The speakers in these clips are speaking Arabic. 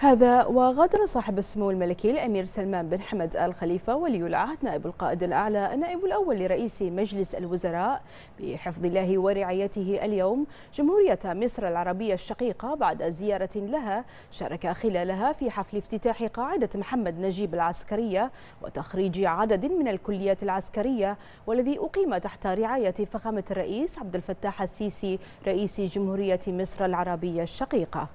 هذا وغادر صاحب السمو الملكي الأمير سلمان بن حمد آل خليفة ولي العهد نائب القائد الأعلى النائب الأول لرئيس مجلس الوزراء بحفظ الله ورعايته اليوم جمهورية مصر العربية الشقيقة بعد زيارة لها شارك خلالها في حفل افتتاح قاعدة محمد نجيب العسكرية وتخريج عدد من الكليات العسكرية والذي أقيم تحت رعاية فخامة الرئيس عبد الفتاح السيسي رئيس جمهورية مصر العربية الشقيقة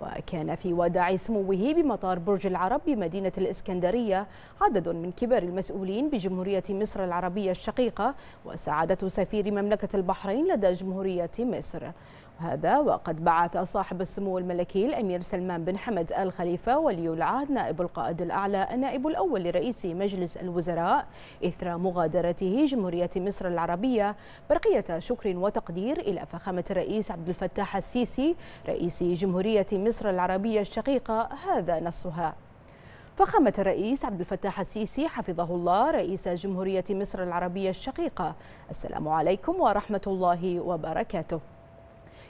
وكان في وداع سموه بمطار برج العرب بمدينة الإسكندرية عدد من كبار المسؤولين بجمهورية مصر العربية الشقيقة وسعادة سفير مملكة البحرين لدى جمهورية مصر هذا وقد بعث صاحب السمو الملكي الأمير سلمان بن حمد آل خليفة ولي العهد نائب القائد الأعلى النائب الأول لرئيس مجلس الوزراء إثر مغادرته جمهورية مصر العربية برقية شكر وتقدير إلى فخامة الرئيس عبد الفتاح السيسي رئيس جمهورية جمهورية مصر العربية الشقيقة هذا نصها فخامة الرئيس عبد الفتاح السيسي حفظه الله رئيس جمهورية مصر العربية الشقيقة السلام عليكم ورحمة الله وبركاته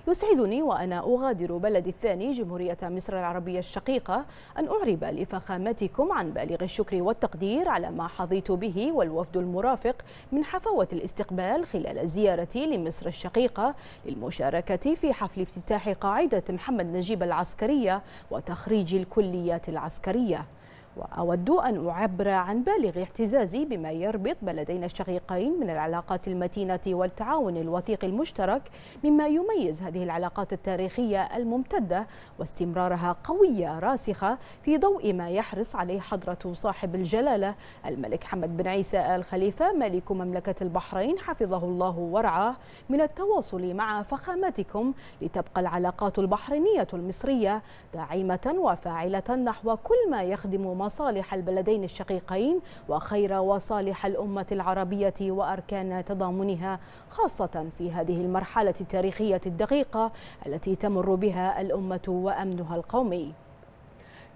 يسعدني وأنا أغادر بلدي الثاني جمهورية مصر العربية الشقيقة أن أعرب لفخامتكم عن بالغ الشكر والتقدير على ما حظيت به والوفد المرافق من حفاوة الاستقبال خلال زيارتي لمصر الشقيقة للمشاركة في حفل افتتاح قاعدة محمد نجيب العسكرية وتخريج الكليات العسكرية وأود أن أعبر عن بالغ اعتزازي بما يربط بلدينا الشقيقين من العلاقات المتينة والتعاون الوثيق المشترك مما يميز هذه العلاقات التاريخية الممتدة واستمرارها قوية راسخة في ضوء ما يحرص عليه حضرة صاحب الجلالة الملك حمد بن عيسى آل خليفة ملك مملكة البحرين حفظه الله ورعاه من التواصل مع فخامتكم لتبقى العلاقات البحرينية المصرية داعمة وفاعلة نحو كل ما يخدم مصر مصالح البلدين الشقيقين وخير وصالح الأمة العربية وأركان تضامنها خاصة في هذه المرحلة التاريخية الدقيقة التي تمر بها الأمة وأمنها القومي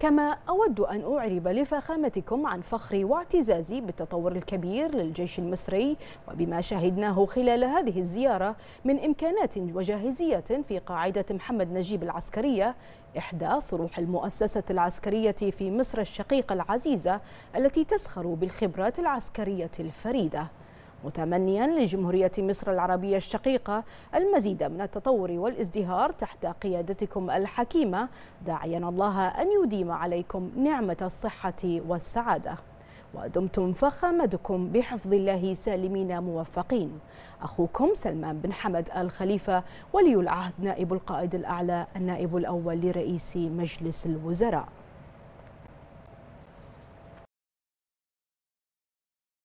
كما أود أن أعرب لفخامتكم عن فخري واعتزازي بالتطور الكبير للجيش المصري وبما شهدناه خلال هذه الزيارة من إمكانات وجاهزية في قاعدة محمد نجيب العسكرية إحدى صروح المؤسسة العسكرية في مصر الشقيقة العزيزة التي تسخر بالخبرات العسكرية الفريدة متمنيا لجمهورية مصر العربية الشقيقة المزيد من التطور والازدهار تحت قيادتكم الحكيمة داعيا الله أن يديم عليكم نعمة الصحة والسعادة ودمتم فخامدكم بحفظ الله سالمين موفقين أخوكم سلمان بن حمد الخليفة ولي العهد نائب القائد الأعلى النائب الأول لرئيس مجلس الوزراء